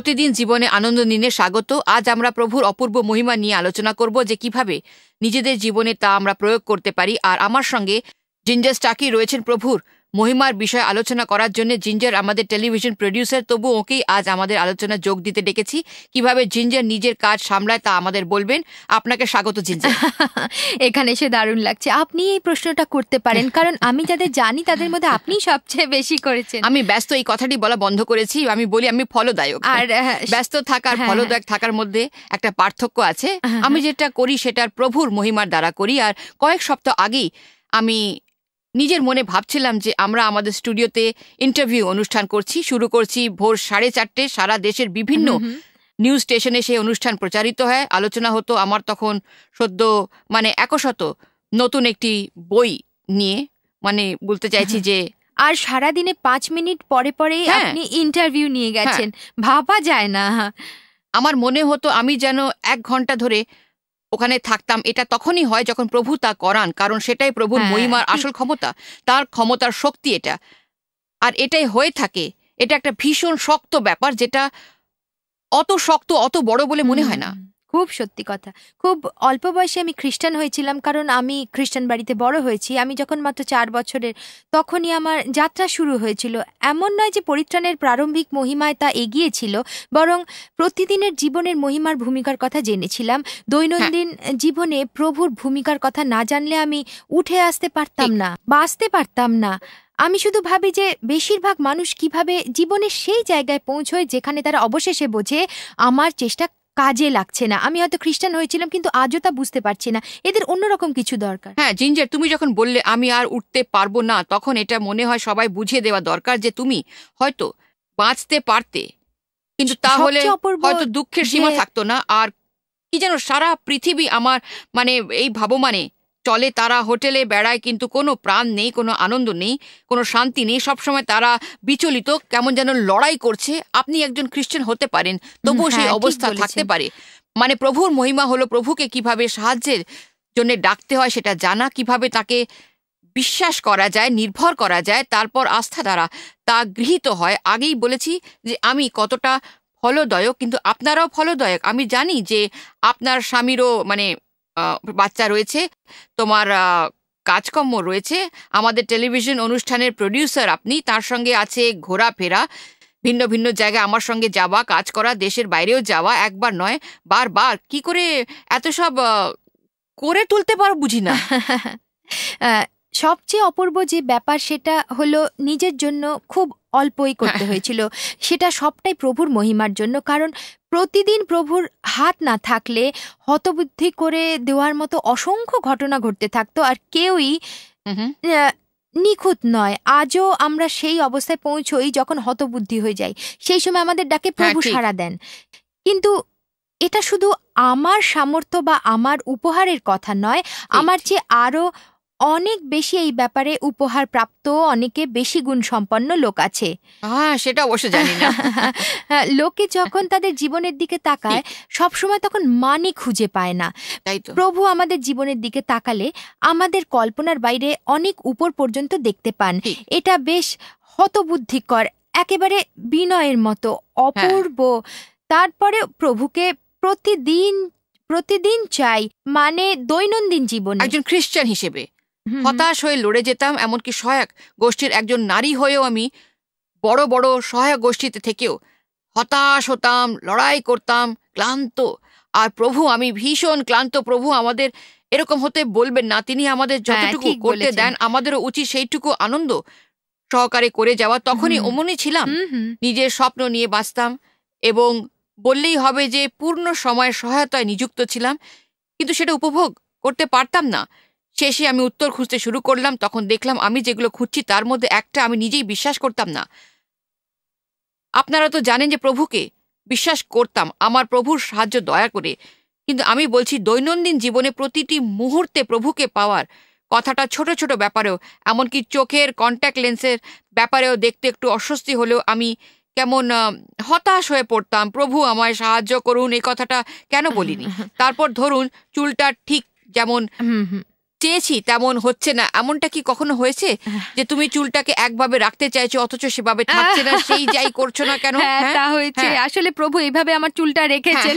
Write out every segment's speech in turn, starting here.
প্রতিদিন জীবনে আনন্দ নিনে স্বাগত আজ আমরা প্রভুর অপূর্ব মহিমা নিয়ে আলোচনা করব যে কিভাবে নিজেদের জীবনে তা আমরা প্রয়োগ করতে পারি আর আমার সঙ্গে জিঞ্জাস টাকি রয়েছেন প্রভুর মহিমার বিষয়ে আলোচনা করার জন্য জিঞ্জার আমাদের টেলিভিশন প্রডিউসার তবু ওকেই আজ আমাদের আলোচনা যোগ দিতে ডেকেছি কিভাবে জিঞ্জার নিজের কাজ সামলায় তা আমাদের বলবেন আপনাকে স্বাগত জিঞ্জার এখানে এসে দারুণ লাগছে আপনি এই প্রশ্নটা করতে পারেন কারণ আমি যাদের জানি তাদের মধ্যে আপনি সবচেয়ে বেশি করেছেন আমি ব্যস্ত এই কথাটি বলা বন্ধ করেছি আমি বলি আমি ফলদায়ক আর হ্যাঁ, ব্যস্ত থাকার হ্যাঁ, ফলদায়ক হ্যাঁ। থাকার মধ্যে একটা পার্থক্য আছে আমি যেটা করি সেটার প্রভুর মহিমার দ্বারা করি আর কয়েক সপ্তাহ আগেই আমি নিজের মনে ভাবছিলাম যে আমরা আমাদের স্টুডিওতে ইন্টারভিউ অনুষ্ঠান করছি শুরু করছি ভোর সাড়ে চারটে সারা দেশের বিভিন্ন নিউজ স্টেশনে সেই অনুষ্ঠান প্রচারিত হয় আলোচনা হতো আমার তখন সদ্য মানে একশত নতুন একটি বই নিয়ে মানে বলতে চাইছি হ্যাঁ। যে আর সারা দিনে পাঁচ মিনিট পরে পরে হ্যাঁ। আপনি ইন্টারভিউ নিয়ে গেছেন হ্যাঁ। ভাবা যায় না আমার মনে হতো আমি যেন এক ঘন্টা ধরে ওখানে থাকতাম এটা তখনই হয় যখন প্রভু তা করান কারণ সেটাই প্রভুর হ্যাঁ। মহিমার আসল ক্ষমতা তার ক্ষমতার শক্তি এটা আর এটাই হয়ে থাকে এটা একটা ভীষণ শক্ত ব্যাপার যেটা অত শক্ত অত বড় বলে মনে হয় না খুব সত্যি কথা খুব অল্প বয়সে আমি খ্রিস্টান হয়েছিলাম কারণ আমি খ্রিস্টান বাড়িতে বড় হয়েছি আমি যখন মাত্র চার বছরের তখনই আমার যাত্রা শুরু হয়েছিল এমন নয় যে পরিত্রাণের প্রারম্ভিক মহিমায় তা এগিয়েছিল বরং প্রতিদিনের জীবনের মহিমার ভূমিকার কথা জেনেছিলাম দৈনন্দিন হ্যাঁ। জীবনে প্রভুর ভূমিকার কথা না জানলে আমি উঠে আসতে পারতাম না বাঁচতে পারতাম না আমি শুধু ভাবি যে বেশিরভাগ মানুষ কিভাবে জীবনের সেই জায়গায় পৌঁছয় যেখানে তারা অবশেষে বোঝে আমার চেষ্টা কাজে লাগছে না আমি হয়তো খ্রিস্টান হয়েছিলাম কিন্তু আজও তা বুঝতে পারছি না এদের অন্যরকম কিছু দরকার হ্যাঁ জিঞ্জার তুমি যখন বললে আমি আর উঠতে পারবো না তখন এটা মনে হয় সবাই বুঝিয়ে দেওয়া দরকার যে তুমি হয়তো বাঁচতে পারতে কিন্তু তাহলে হয়তো দুঃখের সীমা থাকতো না আর কি যেন সারা পৃথিবী আমার মানে এই ভাবমানে চলে তারা হোটেলে বেড়ায় কিন্তু কোনো প্রাণ নেই কোনো আনন্দ নেই কোনো শান্তি নেই সবসময় তারা বিচলিত কেমন যেন লড়াই করছে আপনি একজন খ্রিস্টান হতে পারেন তবুও সেই হ্যাঁ, অবস্থা থাকতে পারে মানে প্রভুর মহিমা হলো প্রভুকে কিভাবে সাহায্যের জন্য ডাকতে হয় সেটা জানা কিভাবে তাকে বিশ্বাস করা যায় নির্ভর করা যায় তারপর আস্থা দ্বারা তা গৃহীত হয় আগেই বলেছি যে আমি কতটা ফলদায়ক কিন্তু আপনারাও ফলদায়ক আমি জানি যে আপনার স্বামীরও মানে বাচ্চা রয়েছে তোমার কাজকর্ম রয়েছে আমাদের টেলিভিশন অনুষ্ঠানের প্রডিউসার আপনি তার সঙ্গে আছে ঘোরাফেরা ভিন্ন ভিন্ন জায়গায় আমার সঙ্গে যাওয়া কাজ করা দেশের বাইরেও যাওয়া একবার নয় বারবার কি করে এত সব করে তুলতে পারো বুঝি না সবচেয়ে অপূর্ব যে ব্যাপার সেটা হলো নিজের জন্য খুব অল্পই করতে হ্যাঁ। হয়েছিল সেটা সবটাই প্রভুর মহিমার জন্য কারণ প্রতিদিন প্রভুর হাত না থাকলে হতবুদ্ধি করে দেওয়ার মতো অসংখ্য ঘটনা ঘটতে থাকতো আর কেউই নিখুঁত নয় আজও আমরা সেই অবস্থায় পৌঁছই যখন হতবুদ্ধি হয়ে যাই সেই সময় আমাদের ডাকে হ্যাঁ, প্রভু সাড়া দেন কিন্তু এটা শুধু আমার সামর্থ্য বা আমার উপহারের কথা নয় আমার চেয়ে আরও অনেক বেশি এই ব্যাপারে উপহার প্রাপ্ত অনেকে বেশি গুণ সম্পন্ন লোক আছে সেটা অবশ্য জানি না লোকে যখন তাদের জীবনের দিকে তাকায় সবসময় তখন মানে খুঁজে পায় না প্রভু আমাদের জীবনের দিকে তাকালে আমাদের কল্পনার বাইরে অনেক উপর পর্যন্ত দেখতে পান এটা বেশ হতবুদ্ধিকর একেবারে বিনয়ের মতো হ্যাঁ। অপূর্ব তারপরে প্রভুকে প্রতিদিন প্রতিদিন চাই মানে দৈনন্দিন জীবন একজন খ্রিস্টান হিসেবে হতাশ হয়ে লড়ে যেতাম এমনকি সহায়ক গোষ্ঠীর একজন নারী হয়েও আমি বড় বড় সহায়ক গোষ্ঠীতে থেকেও হতাশ হতাম লড়াই করতাম ক্লান্ত আর প্রভু আমি ভীষণ ক্লান্ত প্রভু আমাদের এরকম হতে বলবেন না তিনি আমাদের হ্যাঁ, যতটুকু করতে দেন আমাদেরও উচিত সেইটুকু আনন্দ সহকারে করে যাওয়া তখনই অমনি ছিলাম নিজের স্বপ্ন নিয়ে বাঁচতাম এবং বললেই হবে যে পূর্ণ সময় সহায়তায় নিযুক্ত ছিলাম কিন্তু সেটা উপভোগ করতে পারতাম না শেষে আমি উত্তর খুঁজতে শুরু করলাম তখন দেখলাম আমি যেগুলো খুঁজছি তার মধ্যে একটা আমি নিজেই বিশ্বাস করতাম না আপনারা তো জানেন যে প্রভুকে বিশ্বাস করতাম আমার প্রভুর সাহায্য দয়া করে কিন্তু আমি বলছি দৈনন্দিন জীবনে প্রতিটি মুহূর্তে প্রভুকে পাওয়ার কথাটা ছোট ছোট ব্যাপারেও এমনকি চোখের কন্ট্যাক্ট লেন্সের ব্যাপারেও দেখতে একটু অস্বস্তি হলেও আমি কেমন হতাশ হয়ে পড়তাম প্রভু আমায় সাহায্য করুন এই কথাটা কেন বলিনি তারপর ধরুন চুলটা ঠিক যেমন চেয়েছি তেমন হচ্ছে না এমনটা কি কখনো হয়েছে হ্যাঁ। যে তুমি চুলটাকে একভাবে রাখতে চাইছো অথচ সেভাবে থাকছে না সেই যাই করছো না কেন হ্যাঁ, হ্যাঁ? তা হয়েছে আসলে প্রভু এইভাবে আমার চুলটা রেখেছেন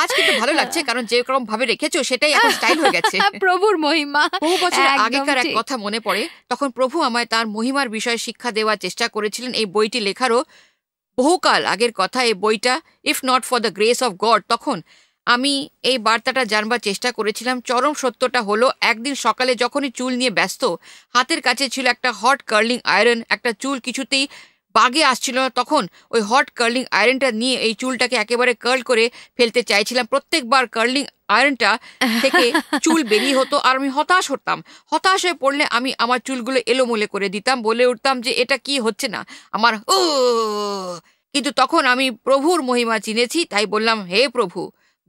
আজ কিন্তু ভালো লাগছে কারণ যে রকম ভাবে রেখেছো সেটাই এখন স্টাইল হয়ে গেছে প্রভুর মহিমা বহু বছর আগেকার এক কথা মনে পড়ে তখন প্রভু আমায় তার মহিমার বিষয়ে শিক্ষা দেওয়ার চেষ্টা করেছিলেন এই বইটি লেখারও বহুকাল আগের কথা এই বইটা if not for the grace of God তখন আমি এই বার্তাটা জানবার চেষ্টা করেছিলাম চরম সত্যটা হলো একদিন সকালে যখনই চুল নিয়ে ব্যস্ত হাতের কাছে ছিল একটা হট কার্লিং আয়রন একটা চুল কিছুতেই বাগে আসছিল না তখন ওই হট কার্লিং আয়রনটা নিয়ে এই চুলটাকে একেবারে কার্ল করে ফেলতে চাইছিলাম প্রত্যেকবার কার্লিং আয়রনটা থেকে চুল বেরিয়ে হতো আর আমি হতাশ হতাম হতাশ হয়ে পড়লে আমি আমার চুলগুলো মোলে করে দিতাম বলে উঠতাম যে এটা কি হচ্ছে না আমার ও কিন্তু তখন আমি প্রভুর মহিমা চিনেছি তাই বললাম হে প্রভু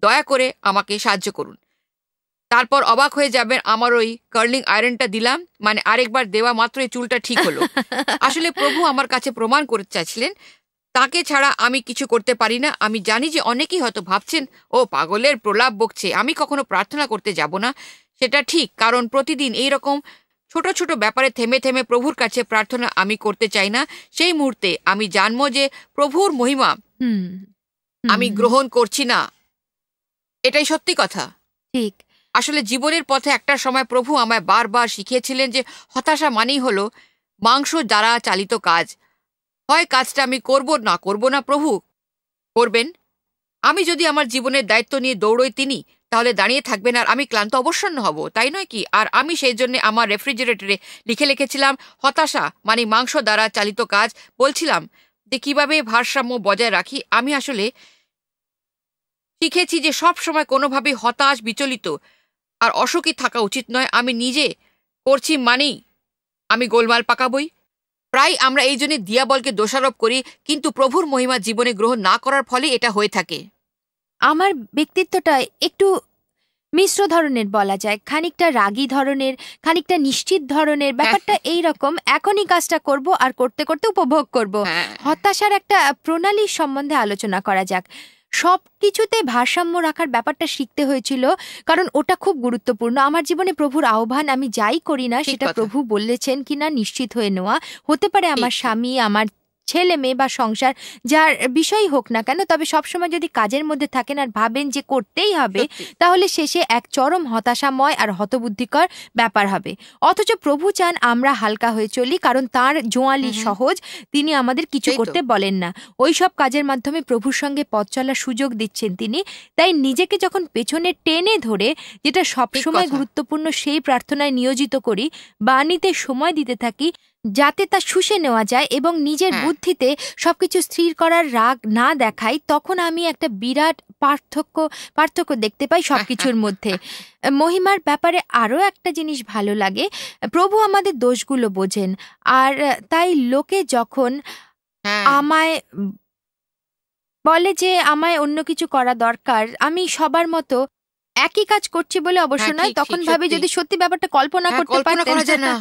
দয়া করে আমাকে সাহায্য করুন তারপর অবাক হয়ে যাবেন আমার ওই কার্লিং আয়রনটা দিলাম মানে আরেকবার দেওয়া মাত্রই চুলটা ঠিক হলো আসলে প্রভু আমার কাছে প্রমাণ করতে চাইছিলেন তাকে ছাড়া আমি কিছু করতে পারি না আমি জানি যে অনেকেই হয়তো ভাবছেন ও পাগলের প্রলাপ বকছে আমি কখনো প্রার্থনা করতে যাব না সেটা ঠিক কারণ প্রতিদিন এই রকম ছোট ছোট ব্যাপারে থেমে থেমে প্রভুর কাছে প্রার্থনা আমি করতে চাই না সেই মুহূর্তে আমি জানবো যে প্রভুর মহিমা আমি গ্রহণ করছি না এটাই সত্যি কথা ঠিক আসলে জীবনের পথে একটা সময় প্রভু আমায় বারবার শিখিয়েছিলেন যে হতাশা মানেই হল মাংস দ্বারা চালিত কাজ হয় কাজটা আমি করব না করব না প্রভু করবেন আমি যদি আমার জীবনের দায়িত্ব নিয়ে দৌড়ই তিনি তাহলে দাঁড়িয়ে থাকবেন আর আমি ক্লান্ত অবসন্ন হব তাই নয় কি আর আমি সেই জন্য আমার রেফ্রিজারেটরে লিখে লিখেছিলাম হতাশা মানে মাংস দ্বারা চালিত কাজ বলছিলাম যে কীভাবে ভারসাম্য বজায় রাখি আমি আসলে শিখেছি যে সব সময় কোনোভাবেই হতাশ বিচলিত আর অসুখী থাকা উচিত নয় আমি নিজে করছি মানেই আমি গোলমাল পাকাবই প্রায় আমরা এই জন্যে দিয়াবলকে দোষারোপ করি কিন্তু প্রভুর মহিমা জীবনে গ্রহণ না করার ফলে এটা হয়ে থাকে আমার ব্যক্তিত্বটা একটু মিশ্র ধরনের বলা যায় খানিকটা রাগী ধরনের খানিকটা নিশ্চিত ধরনের ব্যাপারটা হ্যাঁ। এই রকম এখনই কাজটা করব আর করতে করতে উপভোগ করব হ্যাঁ। হতাশার একটা প্রণালী সম্বন্ধে আলোচনা করা যাক সব কিছুতে ভারসাম্য রাখার ব্যাপারটা শিখতে হয়েছিল কারণ ওটা খুব গুরুত্বপূর্ণ আমার জীবনে প্রভুর আহ্বান আমি যাই করি না সেটা প্রভু বলেছেন কিনা নিশ্চিত হয়ে নেওয়া হতে পারে আমার স্বামী আমার ছেলে মেয়ে বা সংসার যার বিষয় হোক না কেন তবে সবসময় যদি কাজের মধ্যে থাকেন আর ভাবেন যে করতেই হবে তাহলে শেষে এক চরম হতাশাময় আর হতবুদ্ধিকর ব্যাপার হবে অথচ প্রভু চান আমরা হালকা হয়ে চলি কারণ তার জোয়ালি সহজ তিনি আমাদের কিছু করতে বলেন না ওই সব কাজের মাধ্যমে প্রভুর সঙ্গে পথ চলার সুযোগ দিচ্ছেন তিনি তাই নিজেকে যখন পেছনে টেনে ধরে যেটা সবসময় গুরুত্বপূর্ণ সেই প্রার্থনায় নিয়োজিত করি বাণীতে সময় দিতে থাকি যাতে তা শুষে নেওয়া যায় এবং নিজের হ্যাঁ। বুদ্ধিতে সবকিছু স্থির করার রাগ না দেখাই তখন আমি একটা বিরাট পার্থক্য পার্থক্য দেখতে পাই সবকিছুর মধ্যে মহিমার ব্যাপারে আরও একটা জিনিস ভালো লাগে প্রভু আমাদের দোষগুলো বোঝেন আর তাই লোকে যখন হ্যাঁ। আমায় বলে যে আমায় অন্য কিছু করা দরকার আমি সবার মতো একই কাজ করছি বলে অবশ্য হ্যাঁ, নয় তখন ভাবে যদি সত্যি ব্যাপারটা কল্পনা হ্যাঁ, করতে পারতেন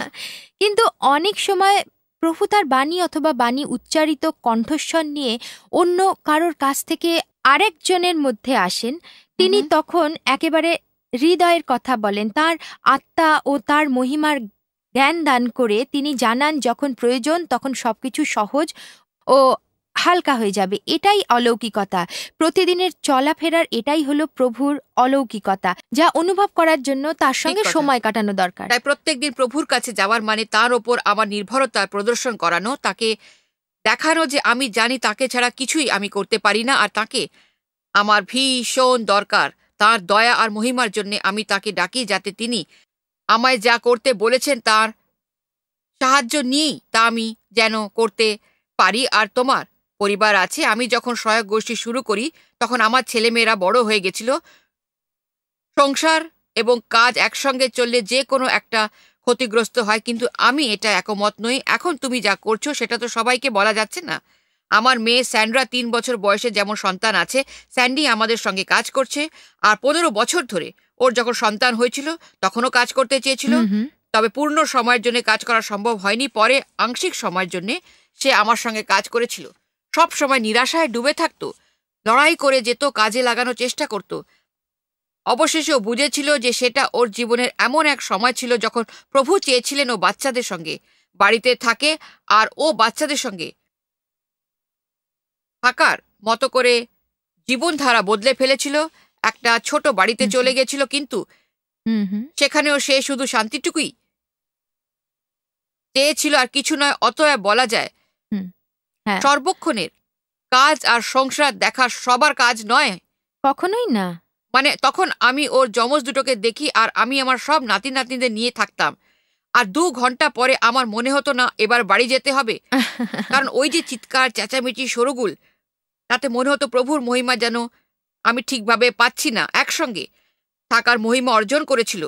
কিন্তু অনেক সময় প্রভু তার বাণী অথবা বাণী উচ্চারিত কণ্ঠস্বর নিয়ে অন্য কারোর কাছ থেকে আরেকজনের মধ্যে আসেন তিনি তখন একেবারে হৃদয়ের কথা বলেন তার আত্মা ও তার মহিমার জ্ঞান দান করে তিনি জানান যখন প্রয়োজন তখন সবকিছু সহজ ও হালকা হয়ে যাবে এটাই অলৌকিকতা প্রতিদিনের চলাফেরার এটাই হলো প্রভুর অলৌকিকতা যা অনুভব করার জন্য তার সঙ্গে সময় কাটানো দরকার তাই প্রত্যেকদিন প্রভুর কাছে যাওয়ার মানে তার ওপর আমার নির্ভরতা প্রদর্শন করানো তাকে দেখানো যে আমি জানি তাকে ছাড়া কিছুই আমি করতে পারি না আর তাকে আমার ভীষণ দরকার তার দয়া আর মহিমার জন্য আমি তাকে ডাকি যাতে তিনি আমায় যা করতে বলেছেন তার সাহায্য নিয়েই তা আমি যেন করতে পারি আর তোমার পরিবার আছে আমি যখন সহায়ক গোষ্ঠী শুরু করি তখন আমার ছেলেমেয়েরা বড় হয়ে গেছিল সংসার এবং কাজ একসঙ্গে চললে যে কোনো একটা ক্ষতিগ্রস্ত হয় কিন্তু আমি এটা একমত নই এখন তুমি যা করছো সেটা তো সবাইকে বলা যাচ্ছে না আমার মেয়ে স্যান্ড্রা তিন বছর বয়সে যেমন সন্তান আছে স্যান্ডি আমাদের সঙ্গে কাজ করছে আর পনেরো বছর ধরে ওর যখন সন্তান হয়েছিল তখনও কাজ করতে চেয়েছিল তবে পূর্ণ সময়ের জন্য কাজ করা সম্ভব হয়নি পরে আংশিক সময়ের জন্যে সে আমার সঙ্গে কাজ করেছিল সব সময় নিরাশায় ডুবে থাকত লড়াই করে যেত কাজে লাগানোর চেষ্টা করত অবশেষে ও বুঝেছিল যে সেটা ওর জীবনের এমন এক সময় ছিল যখন প্রভু চেয়েছিলেন ও বাচ্চাদের সঙ্গে বাড়িতে থাকে আর ও বাচ্চাদের সঙ্গে থাকার মতো করে জীবনধারা বদলে ফেলেছিল একটা ছোট বাড়িতে চলে গেছিল কিন্তু সেখানেও সে শুধু শান্তিটুকুই চেয়েছিল আর কিছু নয় অতএব বলা যায় হ্যাঁ। সর্বক্ষণের কাজ আর সংসার দেখা সবার কাজ নয় কখনোই না মানে তখন আমি ওর যমজ দুটোকে দেখি আর আমি আমার সব নাতি নাতিদের নিয়ে থাকতাম আর দু ঘন্টা পরে আমার মনে হতো না এবার বাড়ি যেতে হবে কারণ ওই যে চিৎকার চেঁচামেচি সরগুল তাতে মনে হতো প্রভুর মহিমা যেন আমি ঠিকভাবে পাচ্ছি না একসঙ্গে থাকার মহিমা অর্জন করেছিল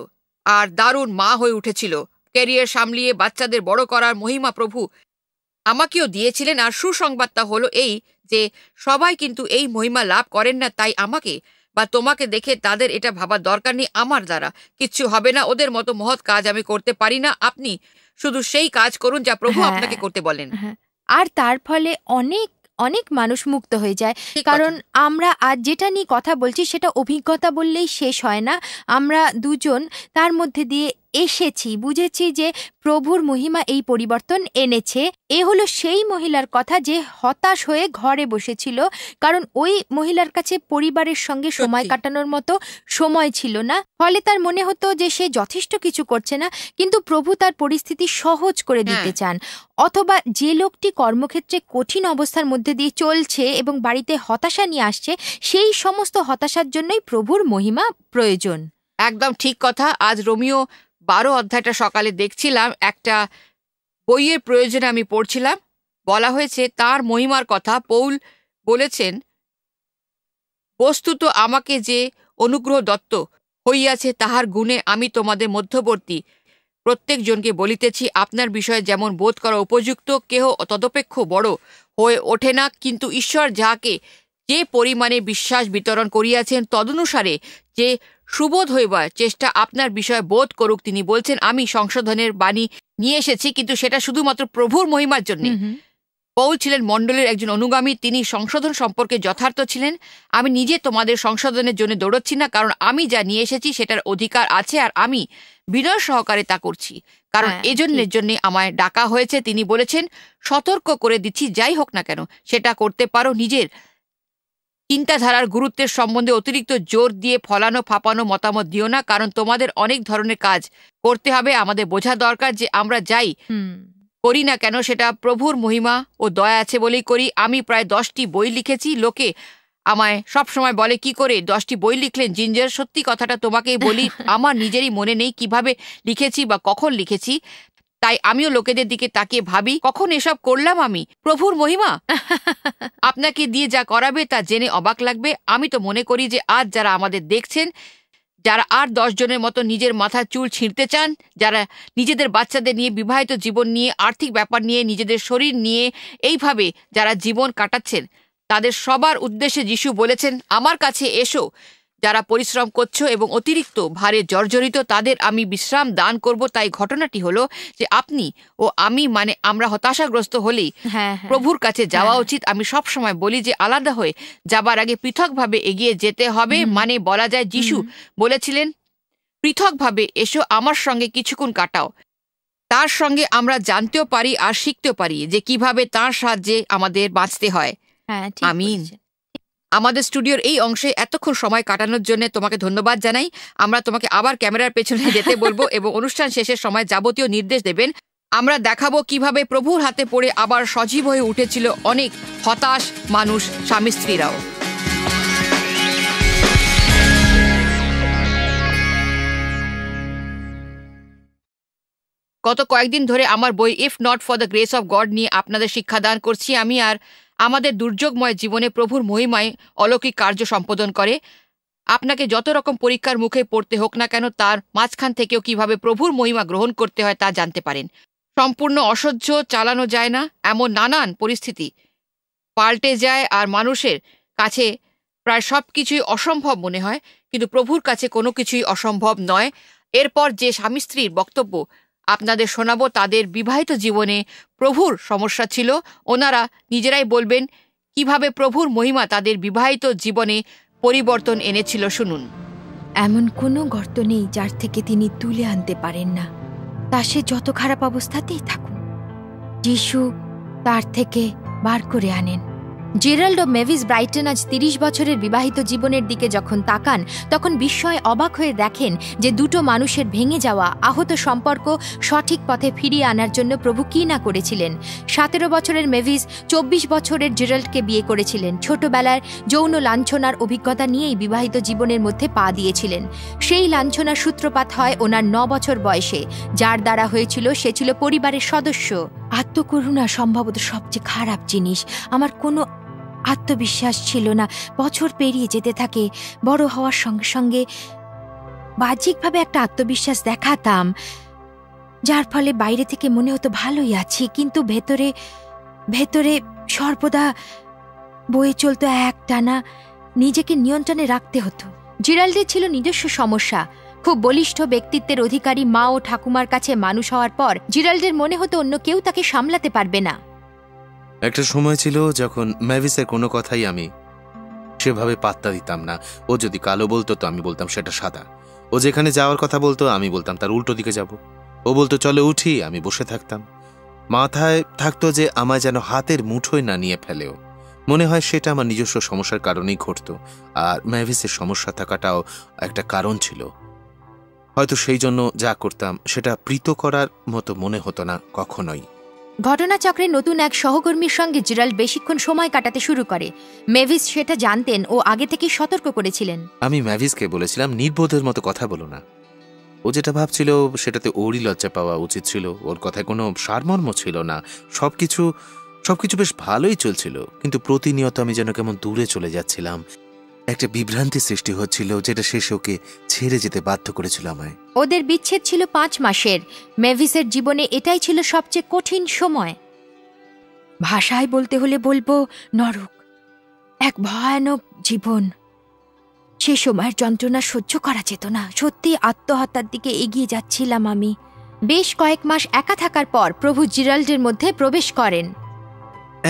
আর দারুণ মা হয়ে উঠেছিল ক্যারিয়ার সামলিয়ে বাচ্চাদের বড় করার মহিমা প্রভু আমাকেও দিয়েছিলেন আর সুসংবাদটা হলো এই যে সবাই কিন্তু এই মহিমা লাভ করেন না তাই আমাকে বা তোমাকে দেখে তাদের এটা ভাবার দরকার নেই আমার দ্বারা কিচ্ছু হবে না ওদের মতো মহৎ কাজ আমি করতে পারি না আপনি শুধু সেই কাজ করুন যা প্রভু হ্যাঁ, আপনাকে করতে বলেন হ্যাঁ। আর তার ফলে অনেক অনেক মানুষ মুক্ত হয়ে যায় কারণ আমরা আজ যেটা নিয়ে কথা বলছি সেটা অভিজ্ঞতা বললেই শেষ হয় না আমরা দুজন তার মধ্যে দিয়ে এসেছি বুঝেছি যে প্রভুর মহিমা এই পরিবর্তন এনেছে এ হলো সেই মহিলার কথা যে হতাশ হয়ে ঘরে বসেছিল কারণ ওই মহিলার কাছে পরিবারের সঙ্গে সময় কাটানোর মতো সময় ছিল না ফলে তার মনে হতো যে সে যথেষ্ট কিছু করছে না কিন্তু প্রভু তার পরিস্থিতি সহজ করে হ্যাঁ। দিতে চান অথবা যে লোকটি কর্মক্ষেত্রে কঠিন অবস্থার মধ্যে দিয়ে চলছে এবং বাড়িতে হতাশা নিয়ে আসছে সেই সমস্ত হতাশার জন্যই প্রভুর মহিমা প্রয়োজন একদম ঠিক কথা আজ রোমিও বারো অধ্যায়টা সকালে দেখছিলাম একটা বইয়ের প্রয়োজনে আমি পড়ছিলাম বলা হয়েছে তার মহিমার কথা পৌল বলেছেন বস্তুত আমাকে যে অনুগ্রহ দত্ত হইয়াছে তাহার গুণে আমি তোমাদের মধ্যবর্তী প্রত্যেকজনকে বলিতেছি আপনার বিষয়ে যেমন বোধ করা উপযুক্ত কেহ তদপেক্ষ বড় হয়ে ওঠে না কিন্তু ঈশ্বর যাহাকে যে পরিমাণে বিশ্বাস বিতরণ করিয়াছেন তদনুসারে যে সুবোধ হইবার চেষ্টা আপনার বিষয় বোধ করুক তিনি বলছেন আমি সংশোধনের বাণী নিয়ে এসেছি কিন্তু সেটা শুধুমাত্র প্রভুর মহিমার জন্য পৌল ছিলেন মণ্ডলের একজন অনুগামী তিনি সংশোধন সম্পর্কে যথার্থ ছিলেন আমি নিজে তোমাদের সংশোধনের জন্য দৌড়চ্ছি না কারণ আমি যা নিয়ে এসেছি সেটার অধিকার আছে আর আমি বিনয় সহকারে তা করছি কারণ হ্যাঁ, এজন্যের জন্য আমায় ডাকা হয়েছে তিনি বলেছেন সতর্ক করে দিচ্ছি যাই হোক না কেন সেটা করতে পারো নিজের চিন্তাধারার গুরুত্বের সম্বন্ধে অতিরিক্ত জোর দিয়ে ফলানো ফাঁপানো মতামত দিও না কারণ তোমাদের অনেক ধরনের কাজ করতে হবে আমাদের বোঝা দরকার যে আমরা যাই করি না কেন সেটা প্রভুর মহিমা ও দয়া আছে বলেই করি আমি প্রায় দশটি বই লিখেছি লোকে আমায় সব সময় বলে কি করে দশটি বই লিখলেন জিঞ্জার সত্যি কথাটা তোমাকেই বলি আমার নিজেরই মনে নেই কিভাবে লিখেছি বা কখন লিখেছি তাই আমিও লোকেদের দিকে তাকিয়ে ভাবি কখন এসব করলাম আমি প্রভুর মহিমা আপনাকে দিয়ে যা করাবে তা জেনে অবাক লাগবে আমি তো মনে করি যে আজ যারা আমাদের দেখছেন যারা আর জনের মতো নিজের মাথার চুল ছিঁড়তে চান যারা নিজেদের বাচ্চাদের নিয়ে বিবাহিত জীবন নিয়ে আর্থিক ব্যাপার নিয়ে নিজেদের শরীর নিয়ে এইভাবে যারা জীবন কাটাচ্ছেন তাদের সবার উদ্দেশ্যে যিশু বলেছেন আমার কাছে এসো যারা পরিশ্রম করছো এবং অতিরিক্ত ভারে জর্জরিত তাদের আমি বিশ্রাম দান করব তাই ঘটনাটি হলো যে আপনি ও আমি মানে আমরা হতাশাগ্রস্ত হলেই হ্যাঁ, হ্যাঁ। প্রভুর কাছে যাওয়া হ্যাঁ। উচিত আমি সব সময় বলি যে আলাদা হয়ে যাবার আগে পৃথকভাবে এগিয়ে যেতে হবে মানে বলা যায় যিশু বলেছিলেন পৃথকভাবে এসো আমার সঙ্গে কিছুক্ষণ কাটাও তার সঙ্গে আমরা জানতেও পারি আর শিখতেও পারি যে কিভাবে তার সাহায্যে আমাদের বাঁচতে হয় আমিন আমাদের স্টুডিওর এই অংশে এতক্ষণ সময় কাটানোর জন্য তোমাকে ধন্যবাদ জানাই আমরা তোমাকে আবার ক্যামেরার পেছনে যেতে বলবো এবং অনুষ্ঠান শেষের সময় যাবতীয় নির্দেশ দেবেন আমরা দেখাবো কিভাবে প্রভুর হাতে পড়ে আবার সজীব হয়ে উঠেছিল অনেক হতাশ মানুষ স্বামী স্ত্রীরাও গত কয়েকদিন ধরে আমার বই if not for the grace of God নিয়ে আপনাদের শিক্ষাদান করছি আমি আর আমাদের দুর্যোগময় জীবনে প্রভুর মহিমায় অলৌকিক কার্য সম্পাদন করে আপনাকে যত রকম পরীক্ষার মুখে পড়তে হোক না কেন তার মাঝখান থেকেও কিভাবে প্রভুর মহিমা গ্রহণ করতে হয় তা জানতে পারেন সম্পূর্ণ অসহ্য চালানো যায় না এমন নানান পরিস্থিতি পাল্টে যায় আর মানুষের কাছে প্রায় সব কিছুই অসম্ভব মনে হয় কিন্তু প্রভুর কাছে কোনো কিছুই অসম্ভব নয় এরপর যে স্বামী স্ত্রীর বক্তব্য আপনাদের শোনাবো তাদের বিবাহিত জীবনে প্রভুর সমস্যা ছিল ওনারা নিজেরাই বলবেন কিভাবে প্রভুর মহিমা তাদের বিবাহিত জীবনে পরিবর্তন এনেছিল শুনুন এমন কোনো গর্ত নেই যার থেকে তিনি তুলে আনতে পারেন না তা সে যত খারাপ অবস্থাতেই থাকুন যিশু তার থেকে বার করে আনেন জেরাল্ড ও মেভিস ব্রাইটন আজ তিরিশ বছরের বিবাহিত জীবনের দিকে যখন তাকান তখন বিস্ময়ে অবাক হয়ে দেখেন যে দুটো মানুষের ভেঙে যাওয়া আহত সম্পর্ক সঠিক পথে ফিরিয়ে আনার জন্য প্রভু কী না করেছিলেন সতেরো বছরের মেভিস চব্বিশ বছরের জেরাল্ডকে বিয়ে করেছিলেন ছোটবেলার যৌন লাঞ্ছনার অভিজ্ঞতা নিয়েই বিবাহিত জীবনের মধ্যে পা দিয়েছিলেন সেই লাঞ্ছনার সূত্রপাত হয় ওনার ন বছর বয়সে যার দ্বারা হয়েছিল সে ছিল পরিবারের সদস্য আত্মকরুণা সম্ভবত সবচেয়ে খারাপ জিনিস আমার কোনো আত্মবিশ্বাস ছিল না বছর পেরিয়ে যেতে থাকে বড় হওয়ার সঙ্গে সঙ্গে বাহ্যিকভাবে একটা আত্মবিশ্বাস দেখাতাম যার ফলে বাইরে থেকে মনে হতো ভালোই আছি কিন্তু ভেতরে ভেতরে সর্বদা বয়ে চলতো এক টানা নিজেকে নিয়ন্ত্রণে রাখতে হতো জিরালদের ছিল নিজস্ব সমস্যা খুব বলিষ্ঠ ব্যক্তিত্বের অধিকারী মা ও ঠাকুমার কাছে মানুষ হওয়ার পর জিরালদের মনে হতো অন্য কেউ তাকে সামলাতে পারবে না একটা সময় ছিল যখন ম্যাভিসের কোনো কথাই আমি সেভাবে পাত্তা দিতাম না ও যদি কালো বলতো তো আমি বলতাম সেটা সাদা ও যেখানে যাওয়ার কথা বলতো আমি বলতাম তার উল্টো দিকে যাব ও বলতো চলে উঠি আমি বসে থাকতাম মাথায় থাকতো যে আমায় যেন হাতের মুঠোয় না নিয়ে ফেলেও মনে হয় সেটা আমার নিজস্ব সমস্যার কারণেই ঘটত আর ম্যাভিসের সমস্যা থাকাটাও একটা কারণ ছিল হয়তো সেই জন্য যা করতাম সেটা প্রীত করার মতো মনে হতো না কখনোই ঘটনাচক্রে নতুন এক সহকর্মীর সঙ্গে জিরাল বেশিক্ষণ সময় কাটাতে শুরু করে মেভিস সেটা জানতেন ও আগে থেকেই সতর্ক করেছিলেন আমি ম্যাভিসকে বলেছিলাম নির্বোধের মতো কথা বলো না ও যেটা ভাবছিল সেটাতে ওরই লজ্জা পাওয়া উচিত ছিল ওর কথায় কোনো সারমর্ম ছিল না সব কিছু সব কিছু বেশ ভালোই চলছিল কিন্তু প্রতিনিয়ত আমি যেন কেমন দূরে চলে যাচ্ছিলাম একটা বিভ্রান্তি সৃষ্টি হচ্ছিল যেটা শেষ ওকে ছেড়ে যেতে বাধ্য করেছিল আমায় ওদের বিচ্ছেদ ছিল পাঁচ মাসের মেভিসের জীবনে এটাই ছিল সবচেয়ে কঠিন সময় ভাষায় বলতে হলে বলবো নরক এক ভয়ানক জীবন সে সময়ের যন্ত্রণা সহ্য করা যেত না সত্যি আত্মহত্যার দিকে এগিয়ে যাচ্ছিলাম আমি বেশ কয়েক মাস একা থাকার পর প্রভু জিরাল্ডের মধ্যে প্রবেশ করেন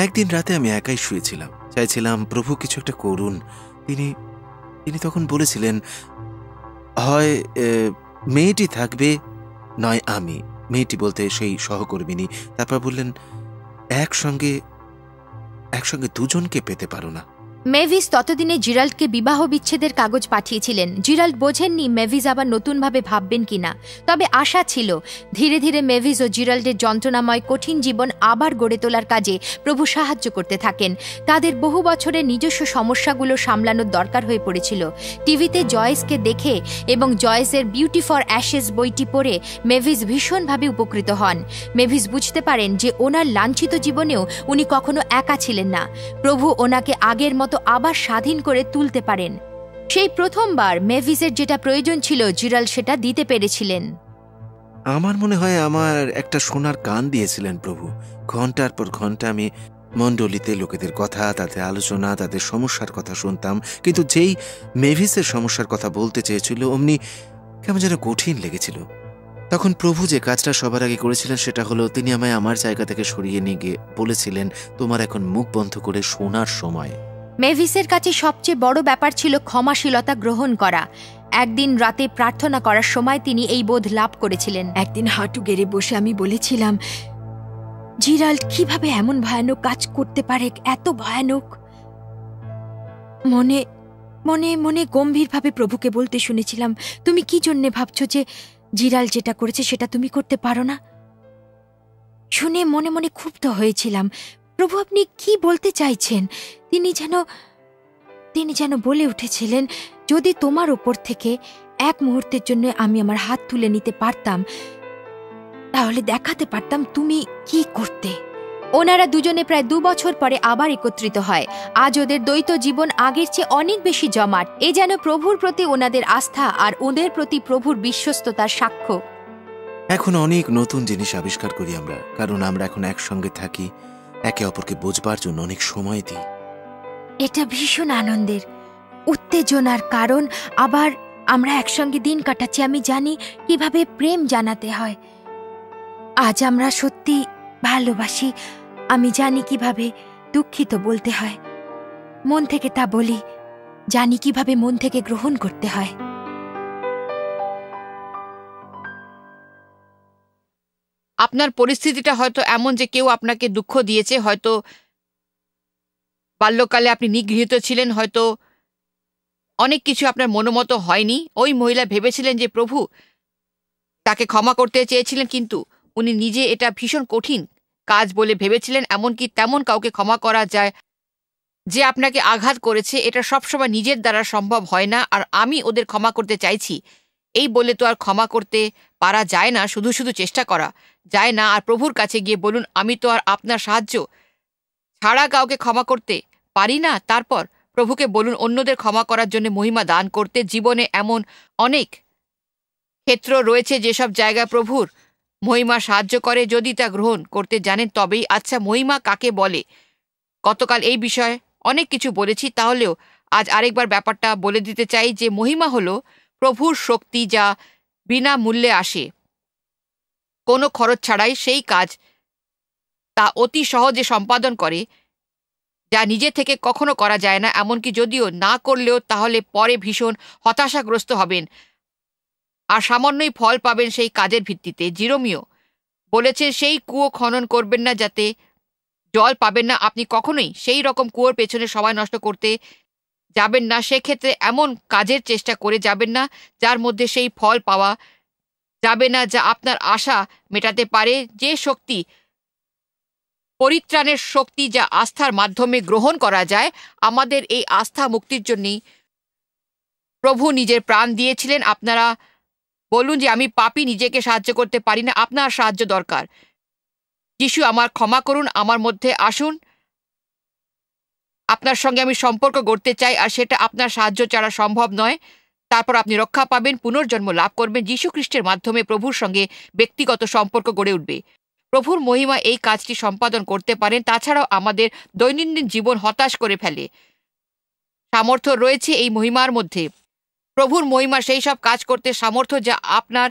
একদিন রাতে আমি একাই শুয়েছিলাম চাইছিলাম প্রভু কিছু একটা করুন তিনি তিনি তখন বলেছিলেন হয় মেয়েটি থাকবে নয় আমি মেয়েটি বলতে সেই সহকর্মিনী তারপর বললেন একসঙ্গে একসঙ্গে দুজনকে পেতে পারো না মেভিস ততদিনে জিরাল্ডকে বিবাহ বিচ্ছেদের কাগজ পাঠিয়েছিলেন জিরাল্ড বোঝেননি মেভিস আবার নতুনভাবে ভাববেন কিনা তবে আশা ছিল ধীরে ধীরে মেভিস ও জিরাল্ডের যন্ত্রণাময় কঠিন জীবন আবার গড়ে তোলার কাজে প্রভু সাহায্য করতে থাকেন তাদের বহু বছরের নিজস্ব সমস্যাগুলো সামলানোর দরকার হয়ে পড়েছিল টিভিতে জয়েসকে দেখে এবং জয়েসের বিউটি ফর অ্যাশেস বইটি পড়ে মেভিস ভীষণভাবে উপকৃত হন মেভিস বুঝতে পারেন যে ওনার লাঞ্ছিত জীবনেও উনি কখনো একা ছিলেন না প্রভু ওনাকে আগের মতো মতো আবার স্বাধীন করে তুলতে পারেন সেই প্রথমবার মেভিসের যেটা প্রয়োজন ছিল জিরাল সেটা দিতে পেরেছিলেন আমার মনে হয় আমার একটা সোনার কান দিয়েছিলেন প্রভু ঘন্টার পর ঘন্টা আমি মণ্ডলিতে লোকেদের কথা তাদের আলোচনা তাদের সমস্যার কথা শুনতাম কিন্তু যেই মেভিসের সমস্যার কথা বলতে চেয়েছিল অমনি কেমন যেন কঠিন লেগেছিল তখন প্রভু যে কাজটা সবার আগে করেছিলেন সেটা হলো তিনি আমায় আমার জায়গা থেকে সরিয়ে নিয়ে গিয়ে বলেছিলেন তোমার এখন মুখ বন্ধ করে শোনার সময় মেভিসের কাছে সবচেয়ে বড় ব্যাপার ছিল ক্ষমাশীলতা গ্রহণ করা একদিন রাতে প্রার্থনা করার সময় তিনি এই বোধ লাভ করেছিলেন একদিন হাঁটু গেড়ে বসে আমি বলেছিলাম জিরাল্ড কিভাবে এমন ভয়ানক কাজ করতে পারে এত ভয়ানক মনে মনে মনে গম্ভীরভাবে প্রভুকে বলতে শুনেছিলাম তুমি কি জন্যে ভাবছো যে জিরাল যেটা করেছে সেটা তুমি করতে পারো না শুনে মনে মনে ক্ষুব্ধ হয়েছিলাম প্রভু আপনি কি বলতে চাইছেন তিনি যেন তিনি যেন বলে উঠেছিলেন যদি তোমার ওপর থেকে এক মুহূর্তের জন্য আমি আমার হাত তুলে নিতে পারতাম তাহলে দেখাতে পারতাম তুমি কি করতে ওনারা দুজনে প্রায় দু বছর পরে আবার একত্রিত হয় আজ ওদের দ্বৈত জীবন আগের চেয়ে অনেক বেশি জমাট এ যেন প্রভুর প্রতি ওনাদের আস্থা আর ওদের প্রতি প্রভুর বিশ্বস্ততার সাক্ষ্য এখন অনেক নতুন জিনিস আবিষ্কার করি আমরা কারণ আমরা এখন একসঙ্গে থাকি একে অপরকে বোঝবার জন্য অনেক সময় দিই এটা ভীষণ আনন্দের উত্তেজনার কারণ আবার আমরা একসঙ্গে দিন কাটাচ্ছি আমি জানি কিভাবে প্রেম জানাতে হয় আজ আমরা সত্যি ভালোবাসি আমি জানি কিভাবে দুঃখিত বলতে হয় মন থেকে তা বলি জানি কিভাবে মন থেকে গ্রহণ করতে হয় আপনার পরিস্থিতিটা হয়তো এমন যে কেউ আপনাকে দুঃখ দিয়েছে হয়তো বাল্যকালে আপনি নিগৃহীত ছিলেন হয়তো অনেক কিছু আপনার মনোমতো হয়নি ওই মহিলা ভেবেছিলেন যে প্রভু তাকে ক্ষমা করতে চেয়েছিলেন কিন্তু উনি নিজে এটা ভীষণ কঠিন কাজ বলে ভেবেছিলেন এমনকি তেমন কাউকে ক্ষমা করা যায় যে আপনাকে আঘাত করেছে এটা সবসময় নিজের দ্বারা সম্ভব হয় না আর আমি ওদের ক্ষমা করতে চাইছি এই বলে তো আর ক্ষমা করতে পারা যায় না শুধু শুধু চেষ্টা করা যায় না আর প্রভুর কাছে গিয়ে বলুন আমি তো আর আপনার সাহায্য ছাড়া কাউকে ক্ষমা করতে পারি না তারপর প্রভুকে বলুন অন্যদের ক্ষমা করার জন্য মহিমা দান করতে জীবনে এমন অনেক ক্ষেত্র রয়েছে যেসব জায়গায় প্রভুর মহিমা সাহায্য করে যদি তা গ্রহণ করতে জানেন তবেই আচ্ছা মহিমা কাকে বলে গতকাল এই বিষয়ে অনেক কিছু বলেছি তাহলেও আজ আরেকবার ব্যাপারটা বলে দিতে চাই যে মহিমা হলো প্রভুর শক্তি যা বিনামূল্যে আসে কোনো খরচ ছাড়াই সেই কাজ তা অতি সহজে সম্পাদন করে যা নিজে থেকে কখনো করা যায় না এমনকি যদিও না করলেও তাহলে পরে ভীষণ হতাশাগ্রস্ত হবেন আর সামান্যই ফল পাবেন সেই কাজের ভিত্তিতে জিরোমিও বলেছেন সেই কুয়ো খনন করবেন না যাতে জল পাবেন না আপনি কখনোই সেই রকম কুয়োর পেছনে সময় নষ্ট করতে যাবেন না সেক্ষেত্রে এমন কাজের চেষ্টা করে যাবেন না যার মধ্যে সেই ফল পাওয়া যাবে না যা আপনার আশা মেটাতে পারে যে শক্তি পরিত্রাণের শক্তি যা আস্থার মাধ্যমে গ্রহণ করা যায় আমাদের এই আস্থা মুক্তির জন্যই প্রভু নিজের প্রাণ দিয়েছিলেন আপনারা বলুন যে আমি পাপি নিজেকে সাহায্য করতে পারি না আপনার সাহায্য দরকার যিশু আমার ক্ষমা করুন আমার মধ্যে আসুন আপনার সঙ্গে আমি সম্পর্ক গড়তে চাই আর সেটা আপনার সাহায্য ছাড়া সম্ভব নয় তারপর আপনি রক্ষা পাবেন পুনর্জন্ম লাভ করবেন যীশু খ্রিস্টের মাধ্যমে প্রভুর সঙ্গে ব্যক্তিগত সম্পর্ক গড়ে উঠবে প্রভুর মহিমা এই কাজটি সম্পাদন করতে পারেন তাছাড়াও আমাদের দৈনন্দিন জীবন হতাশ করে ফেলে সামর্থ্য রয়েছে এই মহিমার মধ্যে প্রভুর মহিমা সেই সব কাজ করতে সামর্থ্য যা আপনার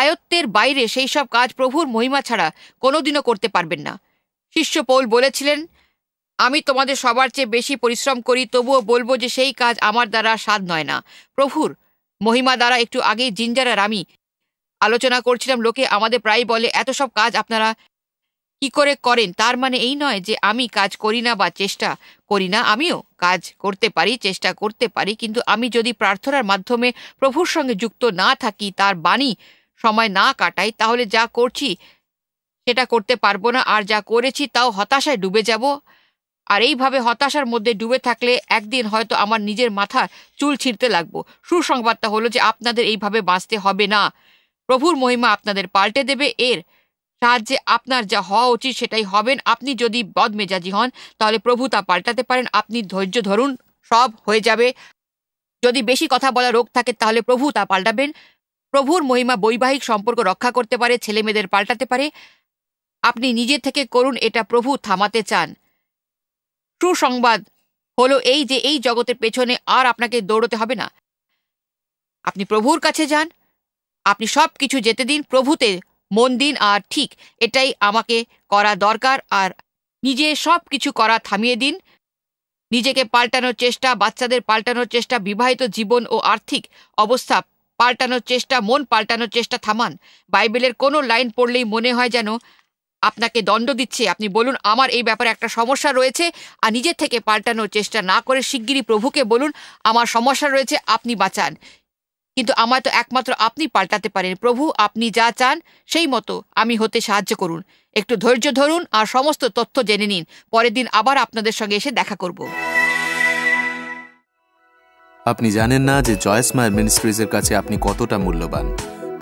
আয়ত্তের বাইরে সেই সব কাজ প্রভুর মহিমা ছাড়া কোনোদিনও করতে পারবেন না শিষ্য পৌল বলেছিলেন আমি তোমাদের সবার চেয়ে বেশি পরিশ্রম করি তবুও বলবো যে সেই কাজ আমার দ্বারা সাধ নয় না প্রভুর মহিমা দ্বারা একটু আগেই জিঞ্জার আর আমি আলোচনা করছিলাম লোকে আমাদের প্রায় বলে এত সব কাজ আপনারা কি করে করেন তার মানে এই নয় যে আমি কাজ করি না বা চেষ্টা করি না আমিও কাজ করতে পারি চেষ্টা করতে পারি কিন্তু আমি যদি প্রার্থনার মাধ্যমে প্রভুর সঙ্গে যুক্ত না থাকি তার বাণী সময় না কাটাই তাহলে যা করছি সেটা করতে পারবো না আর যা করেছি তাও হতাশায় ডুবে যাব আর এইভাবে হতাশার মধ্যে ডুবে থাকলে একদিন হয়তো আমার নিজের মাথা চুল ছিঁড়তে লাগবো সুসংবাদটা হলো যে আপনাদের এইভাবে বাঁচতে হবে না প্রভুর মহিমা আপনাদের পাল্টে দেবে এর সাহায্যে আপনার যা হওয়া উচিত সেটাই হবেন আপনি যদি বদমেজাজি হন তাহলে প্রভু তা পাল্টাতে পারেন আপনি ধৈর্য ধরুন সব হয়ে যাবে যদি বেশি কথা বলা রোগ থাকে তাহলে প্রভু তা পাল্টাবেন প্রভুর মহিমা বৈবাহিক সম্পর্ক রক্ষা করতে পারে ছেলেমেয়েদের পাল্টাতে পারে আপনি নিজে থেকে করুন এটা প্রভু থামাতে চান ট্রু সংবাদ হলো এই যে এই জগতের পেছনে আর আপনাকে দৌড়তে হবে না আপনি প্রভুর কাছে যান আপনি সব কিছু যেতে দিন প্রভুতে মন দিন আর ঠিক এটাই আমাকে করা দরকার আর নিজে সব কিছু করা থামিয়ে দিন নিজেকে পাল্টানোর চেষ্টা বাচ্চাদের পাল্টানোর চেষ্টা বিবাহিত জীবন ও আর্থিক অবস্থা পাল্টানোর চেষ্টা মন পাল্টানোর চেষ্টা থামান বাইবেলের কোনো লাইন পড়লেই মনে হয় যেন আপনাকে দণ্ড দিচ্ছে আপনি বলুন আমার এই ব্যাপারে একটা সমস্যা রয়েছে আর নিজের থেকে পাল্টানোর চেষ্টা না করে শিগগিরই প্রভুকে বলুন আমার সমস্যা রয়েছে আপনি বাঁচান কিন্তু আমার তো একমাত্র আপনি পাল্টাতে পারেন প্রভু আপনি যা চান সেই মতো আমি হতে সাহায্য করুন একটু ধৈর্য ধরুন আর সমস্ত তথ্য জেনে নিন পরের দিন আবার আপনাদের সঙ্গে এসে দেখা করব আপনি জানেন না যে জয়েস মায়ের মিনিস্ট্রিজের কাছে আপনি কতটা মূল্যবান